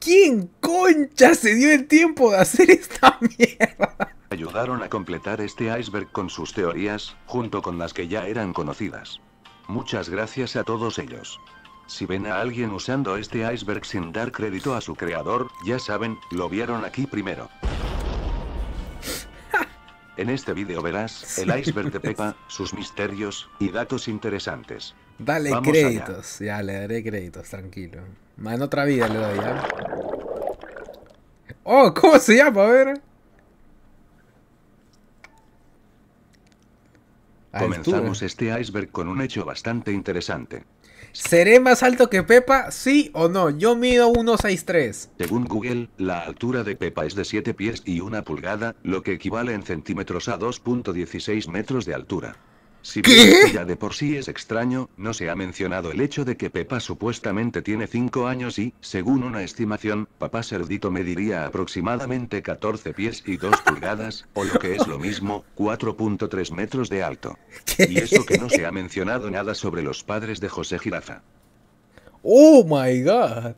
¿Quién concha se dio el tiempo de hacer esta mierda? Ayudaron a completar este iceberg con sus teorías, junto con las que ya eran conocidas. Muchas gracias a todos ellos. Si ven a alguien usando este iceberg sin dar crédito a su creador, ya saben, lo vieron aquí primero. En este vídeo verás el iceberg de Pepa, sus misterios y datos interesantes. Dale créditos, ya le daré créditos, tranquilo. Más otra vida le doy, Oh, ¿cómo se llama? A ver. Comenzamos este iceberg con un hecho bastante interesante. ¿Seré más alto que Pepa? Sí o no. Yo mido 1,63. Según Google, la altura de Pepa es de 7 pies y 1 pulgada, lo que equivale en centímetros a 2,16 metros de altura. Si ¿Qué? ya de por sí es extraño, no se ha mencionado el hecho de que Pepa supuestamente tiene 5 años y, según una estimación, papá cerdito mediría aproximadamente 14 pies y 2 pulgadas, o lo que es lo mismo, 4.3 metros de alto. Y eso que no se ha mencionado nada sobre los padres de José Giraza. Oh my god.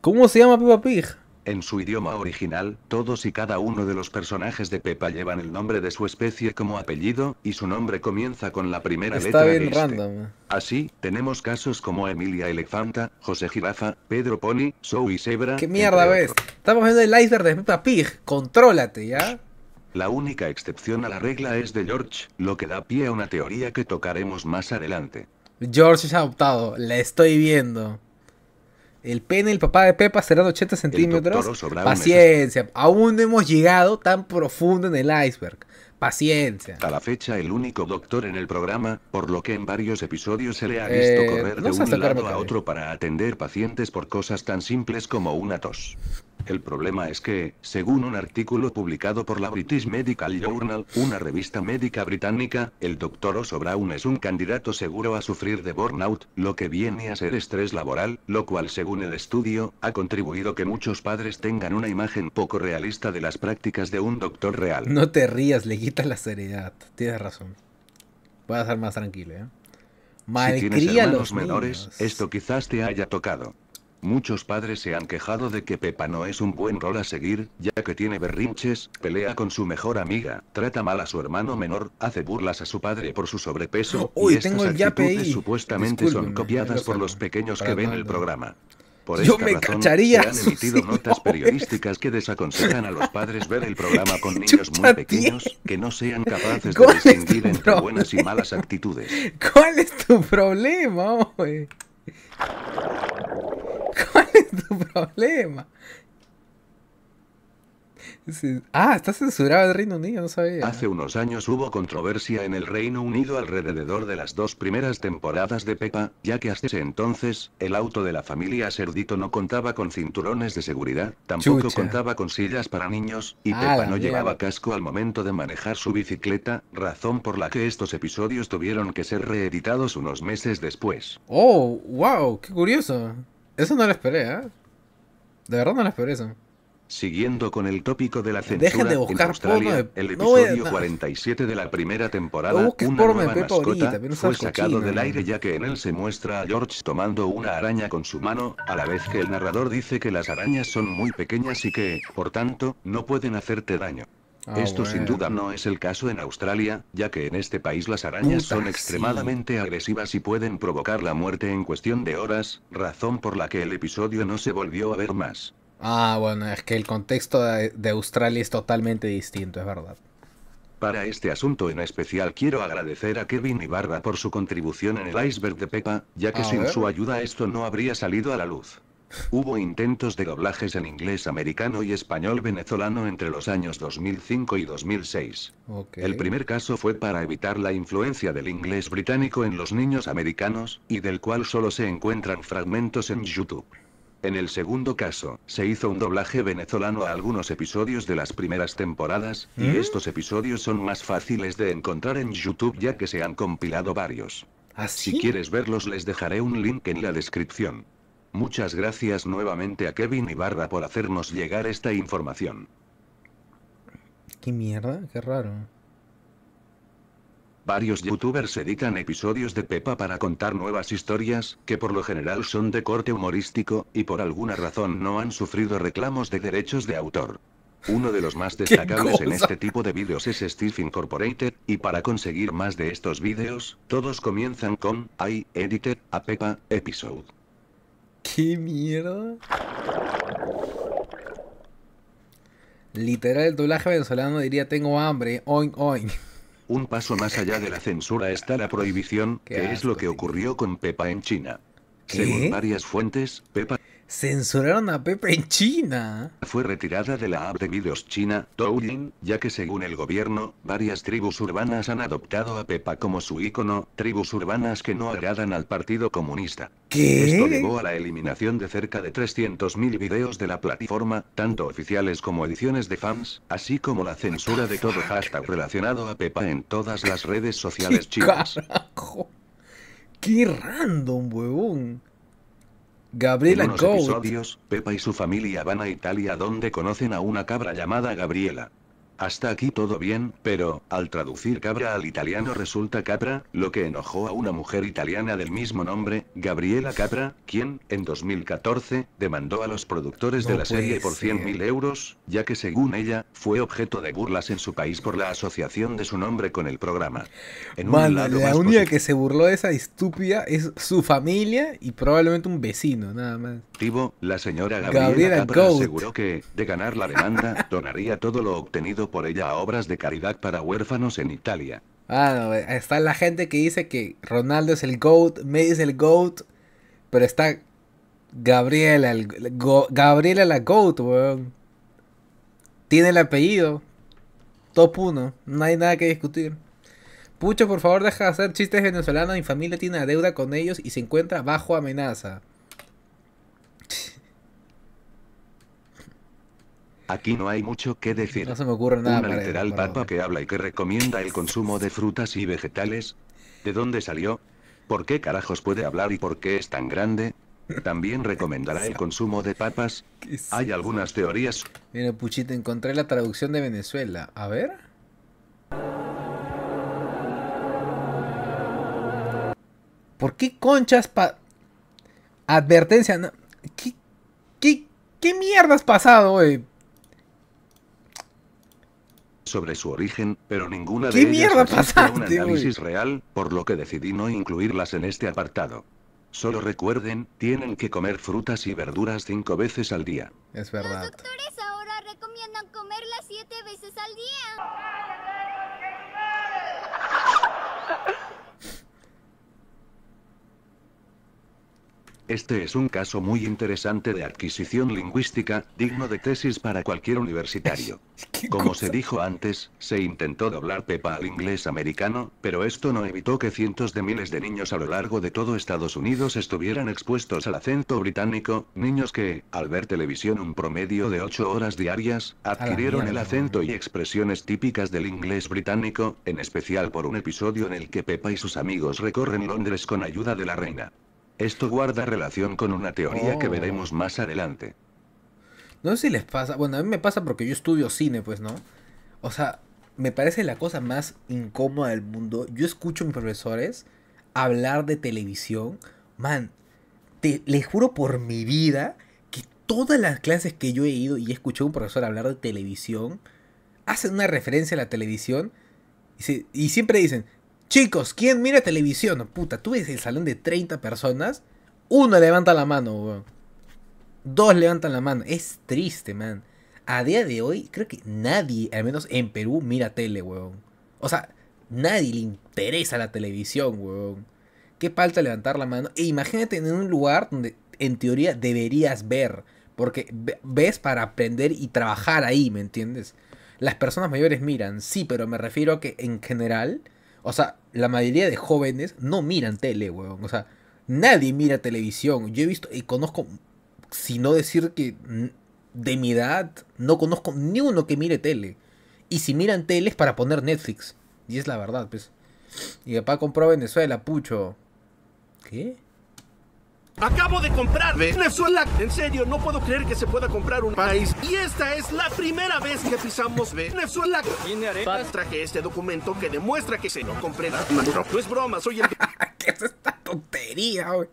¿Cómo se llama Pepa Pig? En su idioma original, todos y cada uno de los personajes de Peppa llevan el nombre de su especie como apellido, y su nombre comienza con la primera letra este. eh. Así, tenemos casos como Emilia Elefanta, José Girafa, Pedro Pony, Zoe Zebra... ¿Qué mierda ves? Estamos viendo el iceberg de Peppa Pig, contrólate, ¿ya? La única excepción a la regla es de George, lo que da pie a una teoría que tocaremos más adelante. George es adoptado, Le estoy viendo. El pene del papá de Pepa de 80 centímetros. Paciencia. Aún no hemos llegado tan profundo en el iceberg. Paciencia. A la fecha el único doctor en el programa, por lo que en varios episodios se le ha visto eh, correr de un lado a otro para atender pacientes por cosas tan simples como una tos. El problema es que, según un artículo publicado por la British Medical Journal, una revista médica británica, el doctor Oso Brown es un candidato seguro a sufrir de burnout, lo que viene a ser estrés laboral, lo cual según el estudio, ha contribuido que muchos padres tengan una imagen poco realista de las prácticas de un doctor real. No te rías, le quita la seriedad. Tienes razón. Voy a estar más tranquilo, ¿eh? si tienes hermanos los menores, esto quizás te haya tocado. Muchos padres se han quejado de que Pepa no es un buen rol a seguir, ya que tiene berrinches, pelea con su mejor amiga, trata mal a su hermano menor, hace burlas a su padre por su sobrepeso, y estas actitudes supuestamente son copiadas por los pequeños que ven el programa. Por eso razón, Se han emitido notas periodísticas que desaconsejan a los padres ver el programa con niños muy pequeños que no sean capaces de distinguir entre buenas y malas actitudes. ¿Cuál es tu problema, Qual è il tuo problema? Ah, está censurado el Reino Unido, no sabía. Hace unos años hubo controversia en el Reino Unido alrededor de las dos primeras temporadas de Peppa, ya que hasta ese entonces, el auto de la familia Cerdito no contaba con cinturones de seguridad, tampoco contaba con sillas para niños, y Pepa ah, Peppa no llevaba casco al momento de manejar su bicicleta, razón por la que estos episodios tuvieron que ser reeditados unos meses después. ¡Oh, wow! ¡Qué curioso! Eso no lo esperé, ¿eh? De verdad no lo esperé eso. Siguiendo con el tópico de la censura en Australia, el episodio 47 de la primera temporada, una nueva mascota, fue sacado del aire ya que en él se muestra a George tomando una araña con su mano, a la vez que el narrador dice que las arañas son muy pequeñas y que, por tanto, no pueden hacerte daño. Ah, Esto sin duda no es el caso en Australia, ya que en este país las arañas son extremadamente agresivas y pueden provocar la muerte en cuestión de horas, razón por la que el episodio no se volvió a ver más. Ah, bueno, es que el contexto de Australia es totalmente distinto, es verdad. Para este asunto en especial quiero agradecer a Kevin y Barba por su contribución en el iceberg de Pepa, ya que sin su ayuda esto no habría salido a la luz. Hubo intentos de doblajes en inglés americano y español venezolano entre los años 2005 y 2006. El primer caso fue para evitar la influencia del inglés británico en los niños americanos, y del cual solo se encuentran fragmentos en YouTube. En el segundo caso, se hizo un doblaje venezolano a algunos episodios de las primeras temporadas, y ¿Mm? estos episodios son más fáciles de encontrar en YouTube ya que se han compilado varios. ¿Ah, si quieres verlos les dejaré un link en la descripción. Muchas gracias nuevamente a Kevin Ibarra por hacernos llegar esta información. ¿Qué mierda? Qué raro. Varios youtubers editan episodios de Pepa para contar nuevas historias, que por lo general son de corte humorístico, y por alguna razón no han sufrido reclamos de derechos de autor. Uno de los más destacables en este tipo de vídeos es Steve Incorporated, y para conseguir más de estos vídeos, todos comienzan con I edited a Pepa, episode. ¿Qué mierda? Literal, el doblaje venezolano diría tengo hambre, oin oin. Un paso más allá de la censura está la prohibición, que es lo que ocurrió con Pepa en China. Según varias fuentes, Pepa Censuraron a Pepe en China. Fue retirada de la app de videos china, Douyin, ya que según el gobierno, varias tribus urbanas han adoptado a Pepa como su ícono, tribus urbanas que no agradan al Partido Comunista. ¿Qué? Esto llevó a la eliminación de cerca de 300.000 videos de la plataforma, tanto oficiales como ediciones de fans, así como la censura de todo hashtag relacionado a Pepa en todas las redes sociales chinas. ¡Qué random, huevón! Gabriela en Pepa y su familia van a Italia donde conocen a una cabra llamada Gabriela. Hasta aquí todo bien, pero, al traducir cabra al italiano resulta capra, lo que enojó a una mujer italiana del mismo nombre, Gabriela Capra, quien, en 2014, demandó a los productores de la serie por 100.000 euros, ya que según ella, fue objeto de burlas en su país por la asociación de su nombre con el programa. En la única que se burló de esa estúpida es su familia y probablemente un vecino, nada más activo, la señora Gabriela, Gabriela aseguró que, de ganar la demanda, donaría todo lo obtenido por ella a obras de caridad para huérfanos en Italia. Ah, está la gente que dice que Ronaldo es el GOAT, Messi es el GOAT, pero está Gabriela, Gabriela la GOAT, weón. Tiene el apellido. Top 1. No hay nada que discutir. Pucho, por favor, deja de hacer chistes venezolanos. Mi familia tiene deuda con ellos y se encuentra bajo amenaza. Aquí no hay mucho que decir. No se me ocurre nada. Una literal papa que habla y que recomienda el consumo de frutas y vegetales. ¿De dónde salió? ¿Por qué carajos puede hablar y por qué es tan grande? También recomendará el consumo de papas. Hay algunas teorías. Mira, Puchito, encontré la traducción de Venezuela. A ver. ¿Por qué conchas pa... Advertencia, ¿Qué, qué, qué mierda has pasado hoy? Eh? sobre su origen, pero ninguna de ellas tiene un análisis real, por lo que decidí no incluirlas en este apartado. Solo recuerden, tienen que comer frutas y verduras cinco veces al día. Es verdad. Los doctores ahora recomiendan comerlas siete veces al día. Este es un caso muy interesante de adquisición lingüística, digno de tesis para cualquier universitario. Como se dijo antes, se intentó doblar Pepa al inglés americano, pero esto no evitó que cientos de miles de niños a lo largo de todo Estados Unidos estuvieran expuestos al acento británico, niños que, al ver televisión un promedio de 8 horas diarias, adquirieron el acento y expresiones típicas del inglés británico, en especial por un episodio en el que Pepa y sus amigos recorren Londres con ayuda de la reina. Esto guarda relación con una teoría que oh. veremos más adelante. No sé si les pasa, bueno, a mí me pasa porque yo estudio cine, pues, ¿no? O sea, me parece la cosa más incómoda del mundo. Yo escucho a mis profesores hablar de televisión. Man, te, les juro por mi vida que todas las clases que yo he ido y he escuchado a un profesor hablar de televisión, hacen una referencia a la televisión y siempre dicen, Chicos, ¿quién mira televisión? Puta, tú ves el salón de 30 personas, uno levanta la mano, weón. Dos levantan la mano. Es triste, man. A día de hoy, creo que nadie, al menos en Perú, mira tele, weón. O sea, nadie le interesa la televisión, weón. Qué falta levantar la mano. E imagínate en un lugar donde en teoría deberías ver. Porque ves para aprender y trabajar ahí, ¿me entiendes? Las personas mayores miran, sí, pero me refiero a que en general o sea, la mayoría de jóvenes no miran tele, weón. O sea, nadie mira televisión. Yo he visto y conozco, si no decir que de mi edad, no conozco ni uno que mire tele. Y si miran tele es para poner Netflix. Y es la verdad, pues. Y papá compró Venezuela, pucho. ¿Qué? Acabo de comprar Venezuela. En serio, no puedo creer que se pueda comprar un país. Y esta es la primera vez que pisamos Venezuela. Tiene Traje este documento que demuestra que se lo compré. No es broma, soy el... ¿Qué es esta tontería, güey?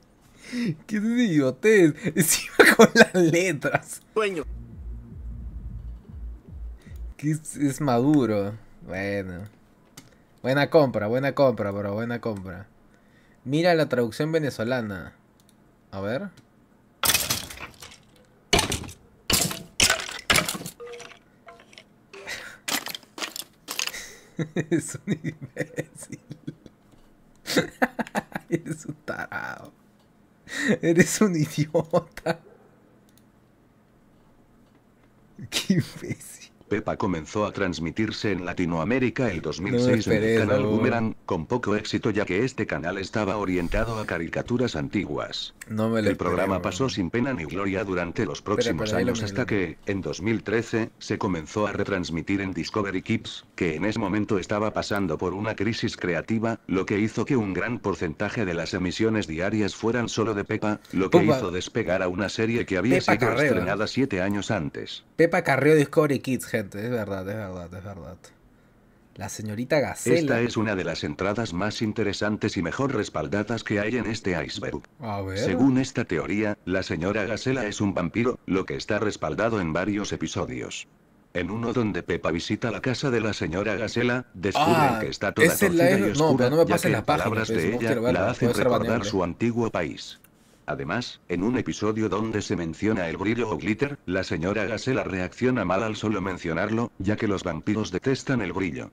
¿Qué es idiotez? Encima con las letras. Sueño. ¿Qué es, es maduro. Bueno. Buena compra, buena compra, bro, buena compra. Mira la traducción venezolana. A ver. es un imbécil. Eres un tarado. Eres un idiota. Qué imbécil. Pepa comenzó a transmitirse en Latinoamérica el 2006 en el canal Boomerang, con poco éxito ya que este canal estaba orientado a caricaturas antiguas. No el programa pasó sin pena ni gloria durante los próximos años hasta que, en 2013, se comenzó a retransmitir en Discovery Kids, que en ese momento estaba pasando por una crisis creativa, lo que hizo que un gran porcentaje de las emisiones diarias fueran solo de Pepa, lo que hizo despegar a una serie que había sido estrenada siete años antes. Pepa Carrió Discovery Kids, gente, es verdad, es verdad, es verdad. La señorita Gacela. Esta es una de las entradas más interesantes y mejor respaldadas que hay en este iceberg. Según esta teoría, la señora Gacela es un vampiro, lo que está respaldado en varios episodios. En uno donde Pepa visita la casa de la señora Gacela, descubren ah, que está toda torcida la... oscura, no, pero no me las palabras pues, de ella la hacen recordar su antiguo país. Además, en un episodio donde se menciona el brillo o glitter, la señora Gacela reacciona mal al solo mencionarlo, ya que los vampiros detestan el brillo.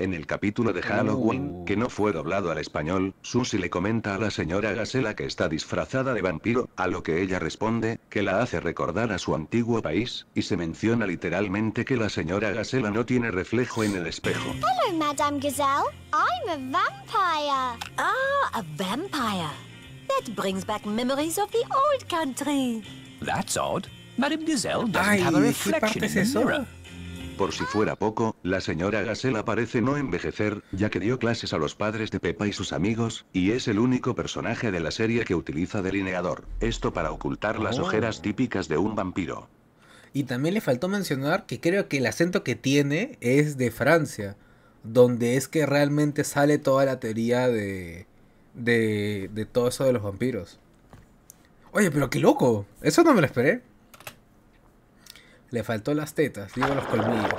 En el capítulo de Halloween, oh. que no fue doblado al español, Susie le comenta a la señora Gazela que está disfrazada de vampiro, a lo que ella responde, que la hace recordar a su antiguo país, y se menciona literalmente que la señora Gasela no tiene reflejo en el espejo. Hello, Madame Gazelle. I'm a vampire. Ah, a vampire. That brings back memories of the old country. That's odd. Madame Gazelle doesn't have a reflection in the mirror por si fuera poco, la señora Gasela parece no envejecer, ya que dio clases a los padres de Pepa y sus amigos, y es el único personaje de la serie que utiliza delineador. Esto para ocultar las oh. ojeras típicas de un vampiro. Y también le faltó mencionar que creo que el acento que tiene es de Francia, donde es que realmente sale toda la teoría de, de, de todo eso de los vampiros. Oye, pero qué loco, eso no me lo esperé. Le faltó las tetas, digo los colmillos.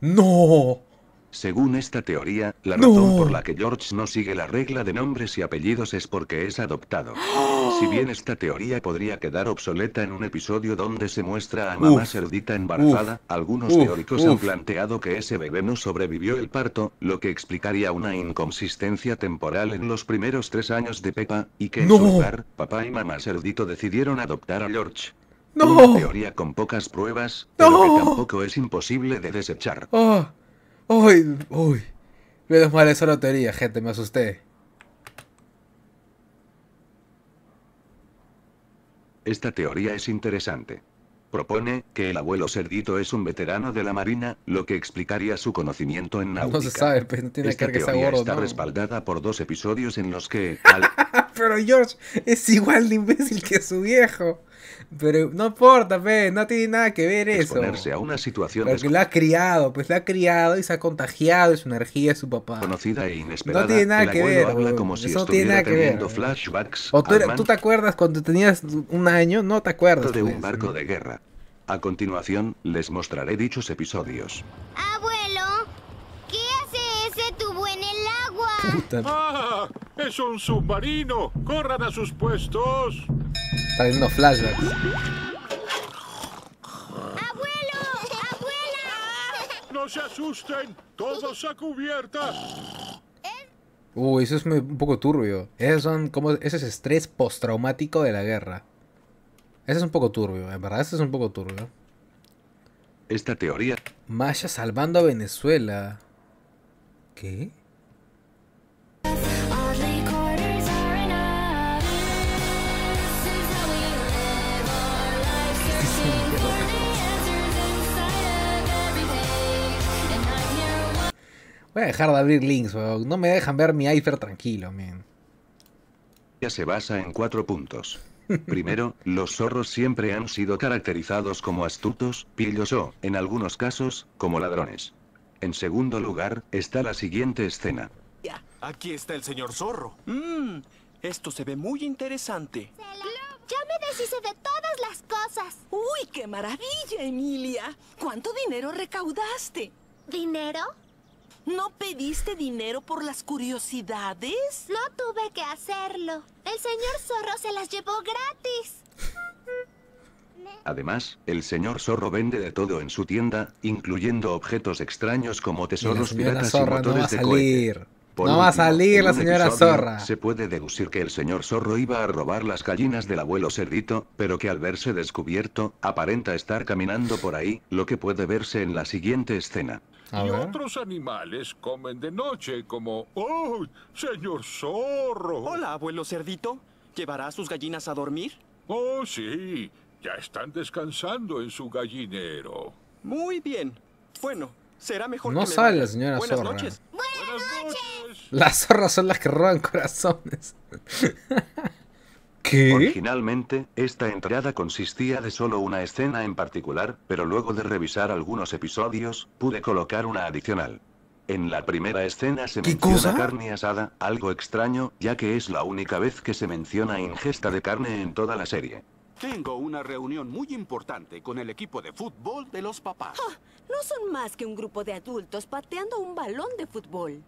¡No! Según esta teoría, la razón por la que George no sigue la regla de nombres y apellidos es porque es adoptado. Si bien esta teoría podría quedar obsoleta en un episodio donde se muestra a mamá cerdita embarazada, algunos teóricos han planteado que ese bebé no sobrevivió el parto, lo que explicaría una inconsistencia temporal en los primeros tres años de Peppa, y que en su lugar, papá y mamá cerdito decidieron adoptar a George. No. Una teoría con pocas pruebas, pero que tampoco es imposible de desechar. Ah. Uy, uy. Menos mal esa teoría, gente, me asusté. Esta teoría es interesante. Propone que el abuelo cerdito es un veterano de la marina, lo que explicaría su conocimiento en náutica. No se sabe, pero pues, Esta teoría está respaldada por dos episodios en los que, pero George es igual de imbécil que su viejo. Pero no importa, pe, no tiene nada que ver eso. a una situación Porque la ha criado, pues la ha criado y se ha contagiado de su energía de su papá. Conocida e No tiene nada que ver. eso no tiene nada que ver. o tú, te acuerdas cuando tenías un año, no te acuerdas. De un pues. barco de guerra. A continuación, les mostraré dichos episodios. bueno. ¡Ah! ¡Es un submarino! ¡Corran a sus puestos! Está viendo flashbacks. ¡Abuelo! ¡Abuela! ¡No se asusten! ¡Todos a cubierta! Uy, eso es un poco turbio. Esos son como, ese es estrés postraumático de la guerra. Eso es un poco turbio, en verdad, Eso es un poco turbio. Esta teoría. Masha salvando a Venezuela. ¿Qué? Voy a dejar de abrir links, No me dejan ver mi iPhone tranquilo, man. Ya se basa en cuatro puntos. Primero, los zorros siempre han sido caracterizados como astutos, pillos o, en algunos casos, como ladrones. En segundo lugar, está la siguiente escena. Aquí está el señor zorro. Mmm, esto se ve muy interesante. Ya me deshice de todas las cosas. ¡Uy, qué maravilla, Emilia! ¿Cuánto dinero recaudaste? ¿Dinero? ¿No pediste dinero por las curiosidades? No tuve que hacerlo. El señor Zorro se las llevó gratis. Además, el señor Zorro vende de todo en su tienda, incluyendo objetos extraños como tesoros piratas y motores no de no va a salir la señora zorra. Se puede deducir que el señor zorro iba a robar las gallinas del abuelo cerdito, pero que al verse descubierto, aparenta estar caminando por ahí, lo que puede verse en la siguiente escena y otros animales comen de noche, como... ¡Oh, señor zorro! Hola, abuelo cerdito. ¿Llevará a sus gallinas a dormir? Oh, sí. Ya están descansando en su gallinero. Muy bien. Bueno, será mejor no que sale me la señora Buenas Noches. Buenas noches. Las zorras son las que roban corazones. Originalmente, esta entrada consistía de solo una escena en particular, pero luego de revisar algunos episodios, pude colocar una adicional. En la primera escena se menciona carne asada, algo extraño, ya que es la única vez que se menciona ingesta de carne en toda la serie. Tengo una reunión muy importante con el equipo de fútbol de los papás. Ah, no son más que un grupo de adultos pateando un balón de fútbol.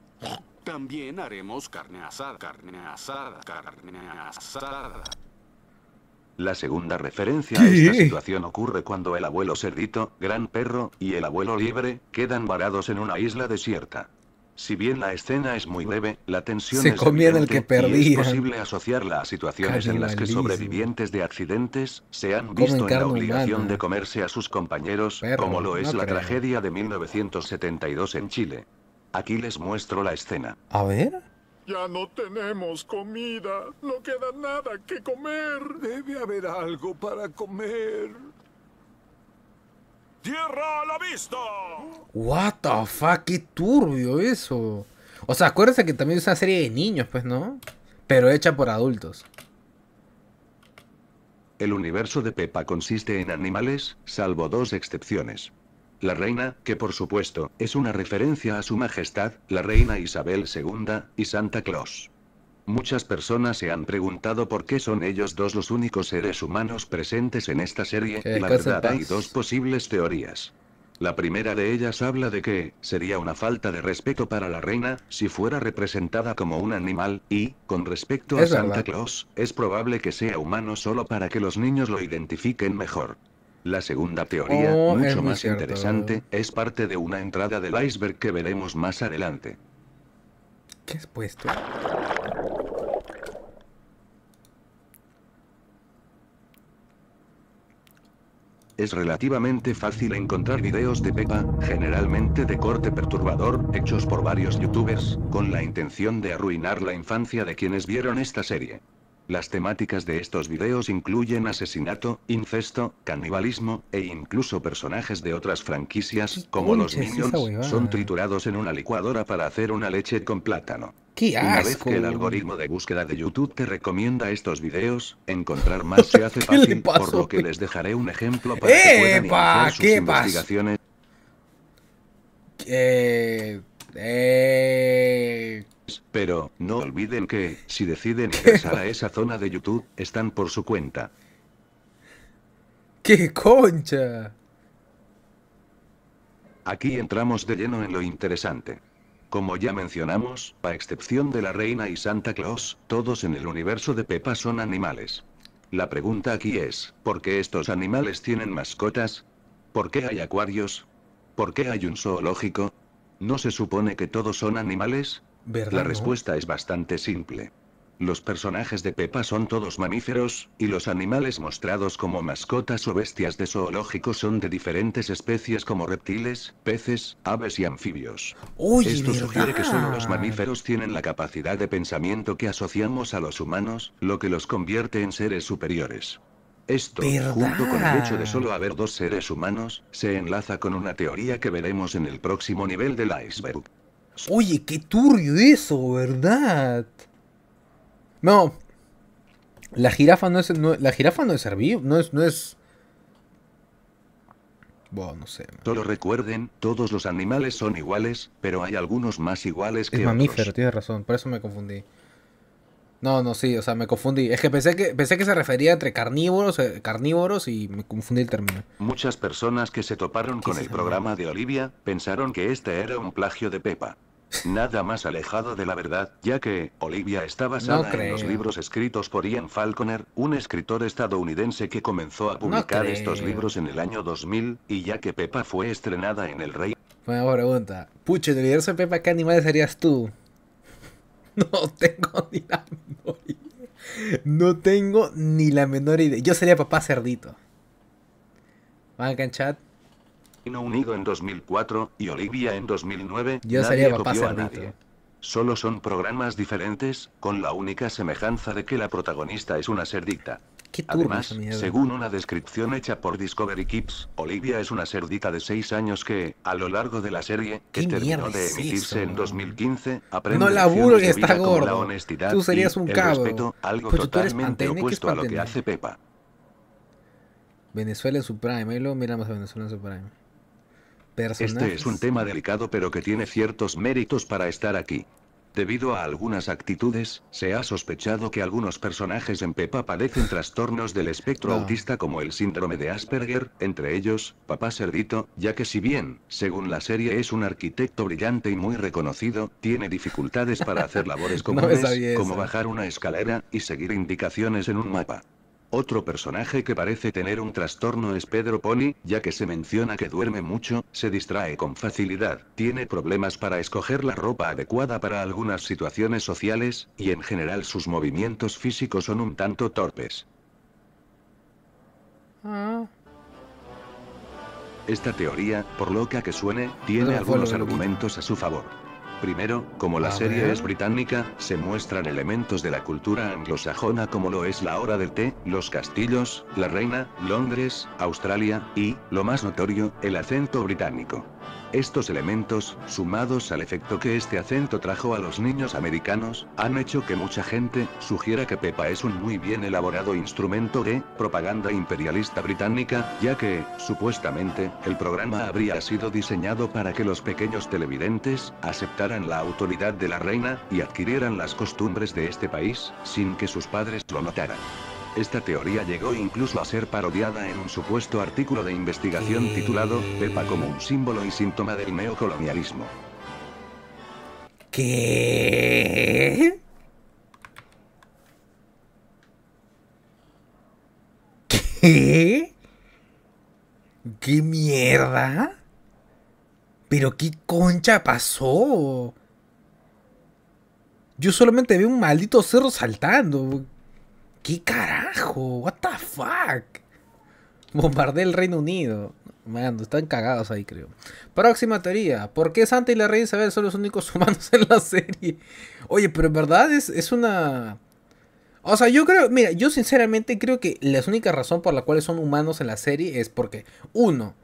También haremos carne asada, carne asada, carne asada. La segunda referencia a esta situación ocurre cuando el abuelo cerdito, gran perro, y el abuelo libre quedan varados en una isla desierta. Si bien la escena es muy breve, la tensión es, el y es posible asociarla a situaciones en las que sobrevivientes de accidentes se han visto en la obligación de comerse a sus compañeros, como lo es la tragedia de 1972 en Chile. Aquí les muestro la escena. A ver. Ya no tenemos comida. No queda nada que comer. Debe haber algo para comer. ¡Tierra a la vista! What the fuck, qué turbio eso. O sea, acuérdense que también es una serie de niños, pues, ¿no? Pero hecha por adultos. El universo de Pepa consiste en animales, salvo dos excepciones. La reina, que por supuesto, es una referencia a su majestad, la reina Isabel II, y Santa Claus. Muchas personas se han preguntado por qué son ellos dos los únicos seres humanos presentes en esta serie, la verdad hay dos posibles teorías. La primera de ellas habla de que, sería una falta de respeto para la reina, si fuera representada como un animal, y, con respecto a Santa Claus, es probable que sea humano solo para que los niños lo identifiquen mejor. La segunda teoría, oh, mucho más interesante, es parte de una entrada del iceberg que veremos más adelante. ¿Qué puesto? Es relativamente fácil encontrar videos de pepa, generalmente de corte perturbador, hechos por varios youtubers, con la intención de arruinar la infancia de quienes vieron esta serie. Las temáticas de estos videos incluyen asesinato, incesto, canibalismo, e incluso personajes de otras franquicias, como los Minions, son triturados en una licuadora para hacer una leche con plátano. Una vez que el algoritmo de búsqueda de YouTube te recomienda estos videos, encontrar más se hace fácil, por lo que les dejaré un ejemplo para que puedan iniciar sus investigaciones. eh... eh pero, no olviden que, si deciden ingresar a esa zona de YouTube, están por su cuenta. ¡Qué concha! Aquí entramos de lleno en lo interesante. Como ya mencionamos, a excepción de la reina y Santa Claus, todos en el universo de Pepa son animales. La pregunta aquí es, ¿por qué estos animales tienen mascotas? ¿Por qué hay acuarios? ¿Por qué hay un zoológico? ¿No se supone que todos son animales? La respuesta es bastante simple. Los personajes de Pepa son todos mamíferos, y los animales mostrados como mascotas o bestias de zoológico son de diferentes especies como reptiles, peces, aves y anfibios. Esto sugiere que solo los mamíferos tienen la capacidad de pensamiento que asociamos a los humanos, lo que los convierte en seres superiores. Esto, junto con el hecho de solo haber dos seres humanos, se enlaza con una teoría que veremos en el próximo nivel del iceberg. Oye, qué turbio eso, ¿verdad? No. La jirafa no es. la jirafa no es herbívoro. No es. No es... Bueno, no sé. Solo recuerden, todos los animales son iguales, pero hay algunos más iguales que. Es mamífero, tienes razón, por eso me confundí. No, no, sí, o sea, me confundí. Es que pensé que se refería entre carnívoros, eh, carnívoros y me confundí el término. Muchas personas que se toparon con el programa de Olivia pensaron que este era un plagio de Pepa. Nada más alejado de la verdad, ya que, Olivia está basada en los libros escritos por Ian Falconer, un escritor estadounidense que comenzó a publicar estos libros en el año 2000, y ya que Peppa fue estrenada en El Rey. Buena pregunta. Pucho, en el universo de Peppa, ¿qué animales serías tú? No tengo ni la menor idea. No tengo ni la menor idea. Yo sería papá cerdito. ¿Van a canchar. Reino Unido en 2004 y Olivia en 2009. Yo sería a nadie. Solo son programas diferentes, con la única semejanza de que la protagonista es una cerdita Además, según una descripción hecha por Discovery Kids, Olivia es una cerdita de 6 años que, a lo largo de la serie, que terminó de emitirse en 2015, aprende no laburo que está gordo. la honestidad tú serías un y algo pues totalmente opuesto a lo que hace Pepa. Venezuela en su prime, ahí lo miramos a Venezuela en su prime. Este es un tema delicado pero que tiene ciertos méritos para estar aquí. Debido a algunas actitudes, se ha sospechado que algunos personajes en Pepa padecen trastornos del espectro ah. autista como el síndrome de Asperger, entre ellos, Papá Cerdito, ya que si bien, según la serie es un arquitecto brillante y muy reconocido, tiene dificultades para hacer labores como bajar una escalera, y seguir indicaciones en un mapa. Otro personaje que parece tener un trastorno es Pedro Pony, ya que se menciona que duerme mucho, se distrae con facilidad, tiene problemas para escoger la ropa adecuada para algunas situaciones sociales, y en general sus movimientos físicos son un tanto torpes. Ah. Esta teoría, por loca que suene, tiene algunos argumentos a su favor. Primero, como la serie es británica, se muestran elementos de la cultura anglosajona como lo es la hora del té, los castillos, la reina, Londres, Australia, y, lo más notorio, el acento británico. Estos elementos, sumados al efecto que este acento trajo a los niños americanos, han hecho que mucha gente sugiera que Pepa es un muy bien elaborado instrumento de propaganda imperialista británica, ya que, supuestamente, el programa habría sido diseñado para que los pequeños televidentes aceptaran la autoridad de la reina y adquirieran las costumbres de este país, sin que sus padres lo notaran. Esta teoría llegó incluso a ser parodiada en un supuesto artículo de investigación eh. titulado Pepa como un símbolo y síntoma del neocolonialismo. ¿Qué? ¿Qué? ¿Qué mierda? ¿Pero qué concha pasó? Yo solamente vi un maldito cerro saltando. ¿Qué carajo? What the fuck? Bombardé el Reino Unido. Mano, están cagados ahí, creo. Próxima teoría. ¿Por qué Santa y la Reina Isabel son los únicos humanos en la serie? Oye, pero en verdad es, es una... O sea, yo creo, mira, yo sinceramente creo que la única razón por la cual son humanos en la serie es porque, uno,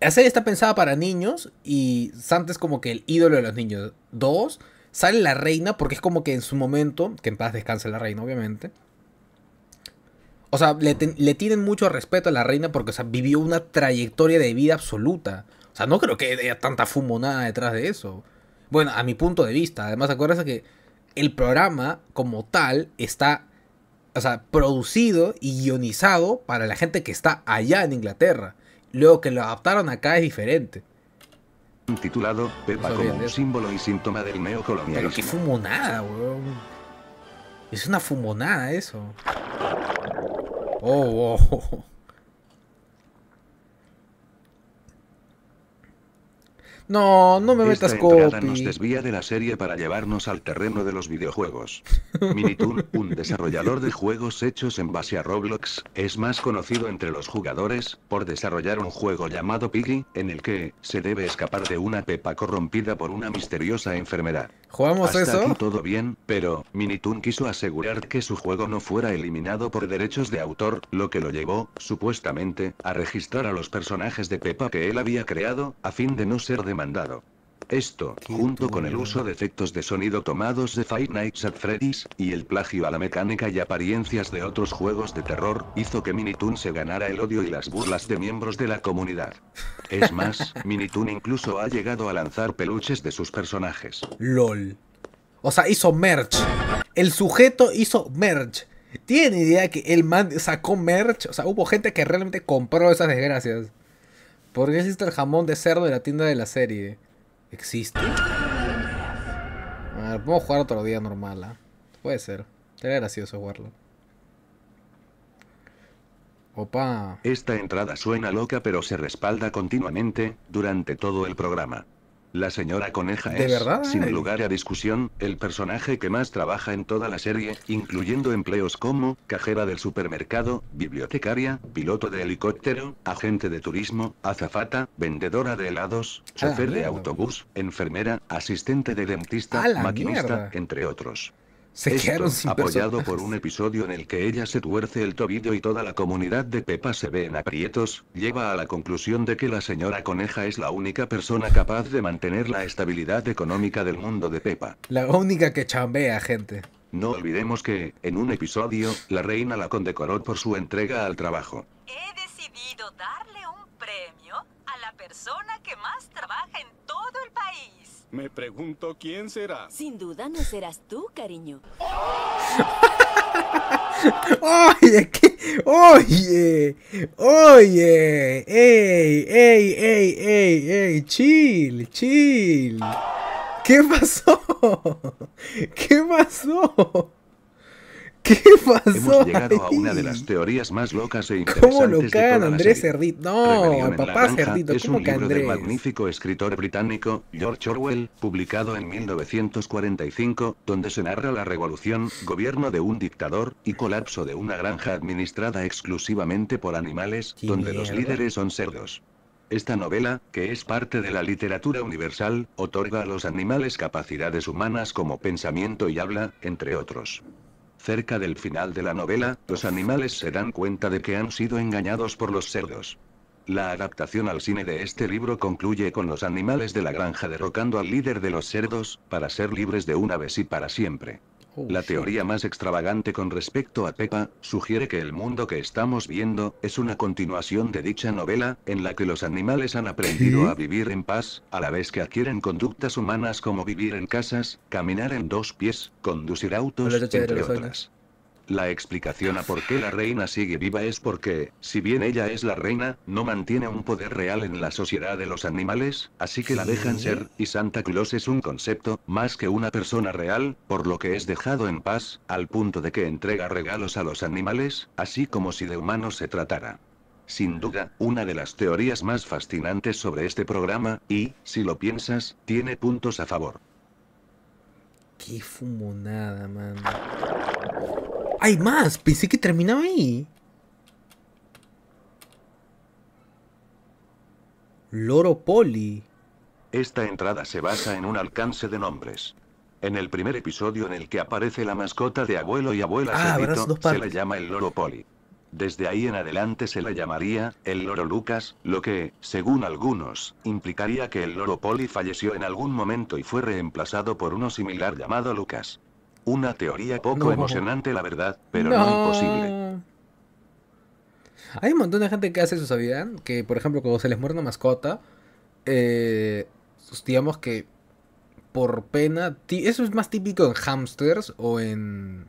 la serie está pensada para niños y Santa es como que el ídolo de los niños. Dos, sale la reina porque es como que en su momento, que en paz descanse la reina, obviamente o sea, le, tienen mucho respeto a la reina porque, vivió una trayectoria de vida absoluta. O sea, no creo que haya tanta fumonada detrás de eso. Bueno, a mi punto de vista. Además, acuérdense que el programa como tal está, o sea, producido y guionizado para la gente que está allá en Inglaterra. Luego que lo adaptaron acá es diferente. Titulado Pepa como un símbolo y síntoma del neocolonialismo. Pero qué fumonada, weón. Es una fumonada eso. Oh, oh, oh. No, no me Esta metas nos desvía de la serie para llevarnos al terreno de los videojuegos. Minitoon, un desarrollador de juegos hechos en base a Roblox, es más conocido entre los jugadores por desarrollar un juego llamado Piggy, en el que se debe escapar de una pepa corrompida por una misteriosa enfermedad. ¿Jugamos eso? todo bien, pero Minitoon quiso asegurar que su juego no fuera eliminado por derechos de autor, lo que lo llevó, supuestamente, a registrar a los personajes de Peppa que él había creado, a fin de no ser demandado. Esto, junto con el uso de efectos de sonido tomados de Fight Nights at Freddy's, y el plagio a la mecánica y apariencias de otros juegos de terror, hizo que Minitoon se ganara el odio y las burlas de miembros de la comunidad. Es más, Minitoon incluso ha llegado a lanzar peluches de sus personajes. LOL. O sea, hizo merch. El sujeto hizo merch. ¿Tienen idea que el man sacó merch? O sea, hubo gente que realmente compró esas desgracias. qué existe el jamón de cerdo de la tienda de la serie. ¿Existe? A ver, podemos jugar otro día normal, ¿eh? Puede ser. Sería gracioso jugarlo. Opa. Esta entrada suena loca pero se respalda continuamente, durante todo el programa. La señora Coneja es, sin lugar a discusión, el personaje que más trabaja en toda la serie, incluyendo empleos como cajera del supermercado, bibliotecaria, piloto de helicóptero, agente de turismo, azafata, vendedora de helados, ah, chofer de autobús, enfermera, asistente de dentista, maquinista, entre otros. Esto, apoyado por un episodio en el que ella se tuerce el tobillo y toda la comunidad de Pepa se ve en aprietos, lleva a la conclusión de que la señora Coneja es la única persona capaz de mantener la estabilidad económica del mundo de Pepa. La única que chambea, gente. No olvidemos que, en un episodio, la reina la condecoró por su entrega al trabajo. He decidido darle un premio a la persona que más trabaja en todo el país. Me pregunto quién será. Sin duda no serás tú, cariño. oye, ¿qué? Oye, oye, ey, ey, ey, ey, ey, chill, chill. ¿Qué pasó? ¿Qué pasó? ¿Qué Hemos llegado a una de las teorías más locas e interesantes ¿Cómo lo cagan, Andrés Cerdito? No, papá Cerdito, es un libro del magnífico escritor británico George Orwell, publicado en 1945, donde se narra la revolución, gobierno de un dictador y colapso de una granja administrada exclusivamente por animales, donde los líderes son cerdos. Esta novela, que es parte de la literatura universal, otorga a los animales capacidades humanas como pensamiento y habla, entre otros. Cerca del final de la novela, los animales se dan cuenta de que han sido engañados por los cerdos. La adaptación al cine de este libro concluye con los animales de la granja derrocando al líder de los cerdos, para ser libres de una vez y para siempre. Oh, la teoría más extravagante con respecto a Pepa sugiere que el mundo que estamos viendo es una continuación de dicha novela, en la que los animales han aprendido a vivir en paz, a la vez que adquieren conductas humanas como vivir en casas, caminar en dos pies, conducir autos, entre otras. La explicación a por qué la reina sigue viva es porque, si bien ella es la reina, no mantiene un poder real en la sociedad de los animales, así que la dejan ser, y Santa Claus es un concepto, más que una persona real, por lo que es dejado en paz, al punto de que entrega regalos a los animales, así como si de humanos se tratara. Sin duda, una de las teorías más fascinantes sobre este programa, y, si lo piensas, tiene puntos a favor. Qué fumonada, man hay más. Pensé que terminaba ahí. Loro Poli. Esta entrada se basa en un alcance de nombres. En el primer episodio en el que aparece la mascota de abuelo y abuela ah, se le llama el Loro Poli. Desde ahí en adelante se la llamaría el Loro Lucas, lo que, según algunos, implicaría que el Loro Poli falleció en algún momento y fue reemplazado por uno similar llamado Lucas. Una teoría poco emocionante, la verdad, pero no. imposible. Hay un montón de gente que hace eso, ¿sabían? Que, por ejemplo, cuando se les muere una mascota, eh, digamos que por pena. Eso es más típico en hamsters o en.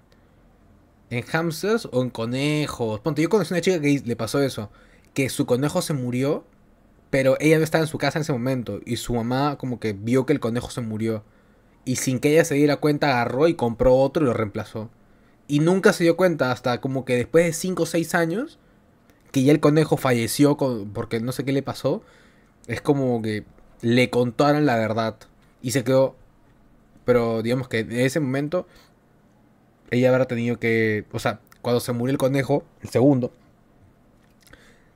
En hamsters o en conejos. Ponte, yo conocí una chica que le pasó eso. Que su conejo se murió, pero ella no estaba en su casa en ese momento. Y su mamá, como que vio que el conejo se murió y sin que ella se diera cuenta agarró y compró otro y lo reemplazó. Y nunca se dio cuenta hasta como que después de 5 o 6 años que ya el conejo falleció porque no sé qué le pasó. Es como que le contaron la verdad y se quedó. Pero digamos que en ese momento ella habrá tenido que, o sea, cuando se murió el conejo, el segundo,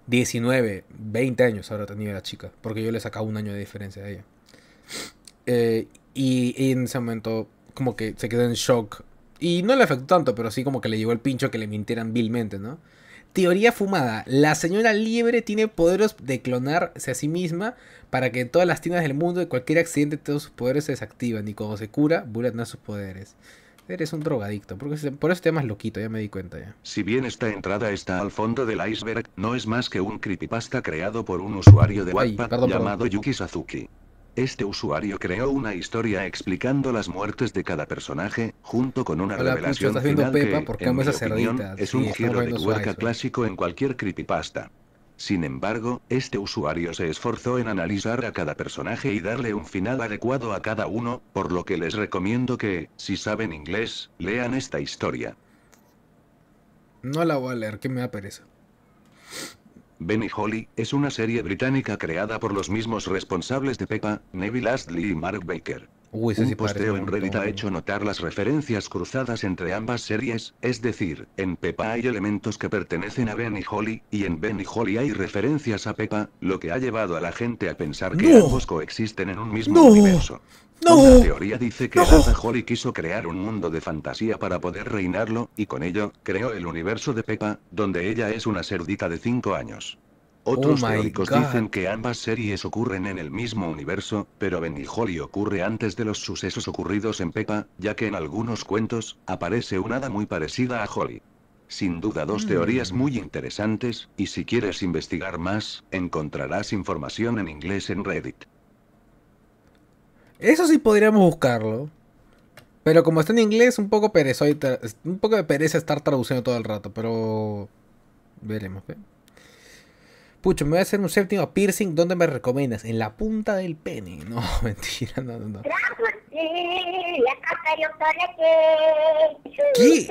19, 20 años habrá tenido la chica, porque yo le sacaba un año de diferencia a ella. Eh, y, en ese momento como que se quedó en shock. Y no le afectó tanto, pero sí como que le llegó el pincho que le mintieran vilmente, ¿no? Teoría fumada. La señora liebre tiene poderes de clonarse a sí misma para que todas las tiendas del mundo de cualquier accidente todos sus poderes se desactivan y cuando se cura vuelve a sus poderes. Eres un drogadicto, porque por eso te llamas loquito, ya me di cuenta ya. Si bien esta entrada está al fondo del iceberg, no es más que un creepypasta creado por un usuario de Wattpad llamado Yuki Sazuki. Este usuario creó una historia explicando las muertes de cada personaje, junto con una revelación final que, en es un giro de tuerca clásico en cualquier creepypasta. Sin embargo, este usuario se esforzó en analizar a cada personaje y darle un final adecuado a cada uno, por lo que les recomiendo que, si saben inglés, lean esta historia. No la voy a leer, que me da pereza. Benny Holly, es una serie británica creada por los mismos responsables de Peppa, Neville Astley y Mark Baker un posteo en Reddit ha ¿eh? hecho notar las referencias cruzadas entre ambas series, es decir, en Pepa hay elementos que pertenecen a Ben y Holly, y en Ben y Holly hay referencias a Pepa, lo que ha llevado a la gente a pensar que ambos coexisten en un mismo universo. La teoría dice que Raza Holly quiso crear un mundo de fantasía para poder reinarlo, y con ello, creó el universo de Pepa, donde ella es una cerdita de 5 años. Otros oh dicen que ambas series ocurren en el mismo universo, pero Holly ocurre antes de los sucesos ocurridos en Peppa, ya que en algunos cuentos, aparece un hada muy parecida a Holly. Sin duda dos hmm. teorías muy interesantes, y si quieres investigar más, encontrarás información en inglés en Reddit. Eso sí podríamos buscarlo. Pero como está en inglés, un poco me un poco de pereza estar traduciendo todo el rato, pero veremos, ¿eh? Pucho, me voy a hacer un séptimo piercing. ¿Dónde me recomiendas? En la punta del pene. No, mentira, no, no. no. ¿Qué?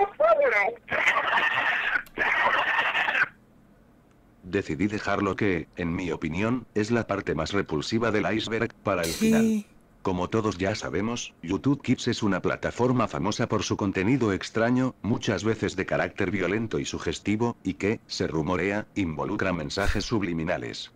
Decidí dejarlo que, en mi opinión, es la parte más repulsiva del iceberg para el ¿Qué? final. Como todos ya sabemos, YouTube Kids es una plataforma famosa por su contenido extraño, muchas veces de carácter violento y sugestivo, y que, se rumorea, involucra mensajes subliminales.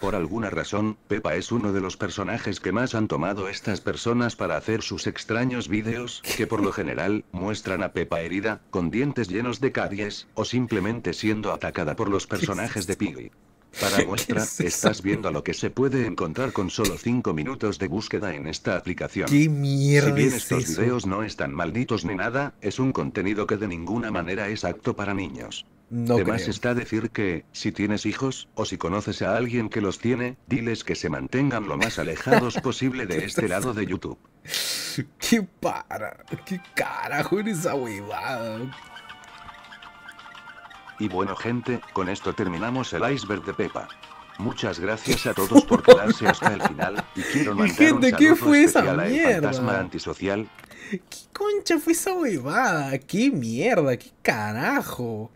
Por alguna razón, Pepa es uno de los personajes que más han tomado estas personas para hacer sus extraños vídeos, que por lo general, muestran a Pepa herida, con dientes llenos de caries, o simplemente siendo atacada por los personajes de Piggy. Para muestra, estás viendo lo que se puede encontrar con solo 5 minutos de búsqueda en esta aplicación. ¿Qué mierda si bien estos videos no están malditos ni nada, es un contenido que de ninguna manera es apto para niños. No Además está decir que, si tienes hijos, o si conoces a alguien que los tiene, diles que se mantengan lo más alejados posible de este lado de YouTube. ¿Qué para? ¿Qué carajo eres esa y bueno gente, con esto terminamos el iceberg de Pepa. Muchas gracias a todos por quedarse hasta el final. Y quiero mandar gente, un saludo fue esa fantasma antisocial. ¿Qué concha fue esa huevada? ¿Qué mierda? ¿Qué carajo?